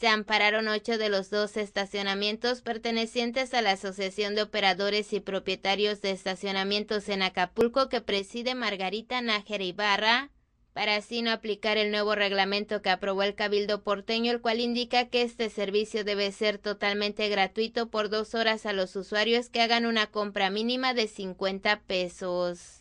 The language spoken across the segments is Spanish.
Se ampararon ocho de los dos estacionamientos pertenecientes a la Asociación de Operadores y Propietarios de Estacionamientos en Acapulco que preside Margarita Nájera Ibarra, para así no aplicar el nuevo reglamento que aprobó el Cabildo porteño, el cual indica que este servicio debe ser totalmente gratuito por dos horas a los usuarios que hagan una compra mínima de 50 pesos.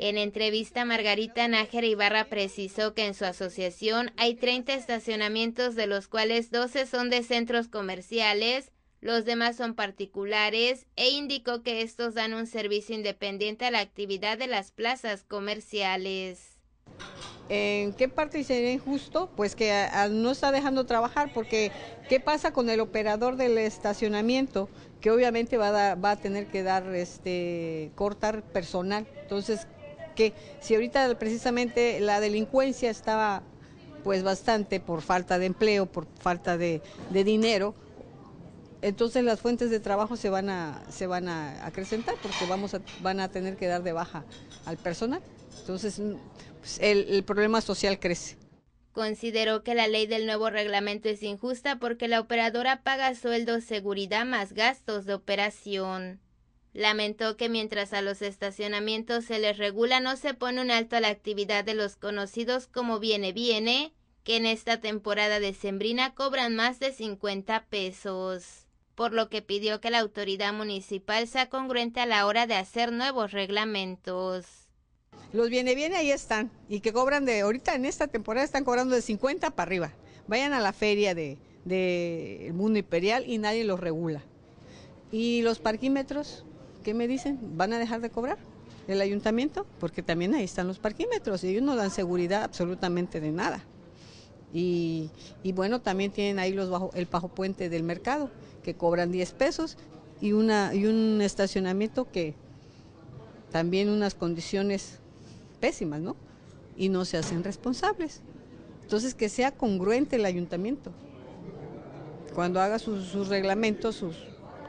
En entrevista, Margarita Nájera Ibarra precisó que en su asociación hay 30 estacionamientos, de los cuales 12 son de centros comerciales, los demás son particulares, e indicó que estos dan un servicio independiente a la actividad de las plazas comerciales. ¿En qué parte sería injusto? Pues que no está dejando trabajar, porque ¿qué pasa con el operador del estacionamiento? Que obviamente va a, tener que dar, este, cortar personal. Entonces, porque si ahorita precisamente la delincuencia estaba pues bastante por falta de empleo, por falta de, dinero, entonces las fuentes de trabajo se van a, se van a acrecentar porque vamos van a tener que dar de baja al personal. Entonces pues, el, el problema social crece. Consideró que la ley del nuevo reglamento es injusta porque la operadora paga sueldos, seguridad más gastos de operación. Lamentó que mientras a los estacionamientos se les regula no se pone un alto a la actividad de los conocidos como Viene Viene, que en esta temporada de sembrina cobran más de 50 pesos, por lo que pidió que la autoridad municipal sea congruente a la hora de hacer nuevos reglamentos. Los viene viene ahí están y que cobran de ahorita en esta temporada están cobrando de 50 para arriba. Vayan a la feria de del mundo imperial y nadie los regula. Y los parquímetros ¿qué me dicen? ¿Van a dejar de cobrar? el ayuntamiento, porque también ahí están los parquímetros y ellos no dan seguridad absolutamente de nada. Y, bueno, también tienen ahí los bajo, el bajo puente del mercado, que cobran 10 pesos y, una, y un estacionamiento que también unas condiciones pésimas, ¿no? Y no se hacen responsables. Entonces, que sea congruente el ayuntamiento. Cuando haga sus, reglamentos, sus,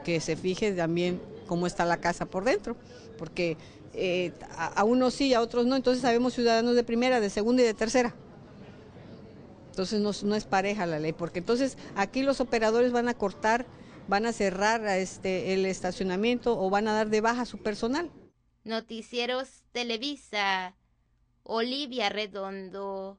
que se fije también cómo está la casa por dentro, porque eh, a, unos sí, a otros no, entonces sabemos ciudadanos de primera, de segunda y de tercera. Entonces no, es pareja la ley, porque entonces aquí los operadores van a cortar, van a cerrar este, el estacionamiento o van a dar de baja a su personal. Noticieros Televisa, Olivia Redondo.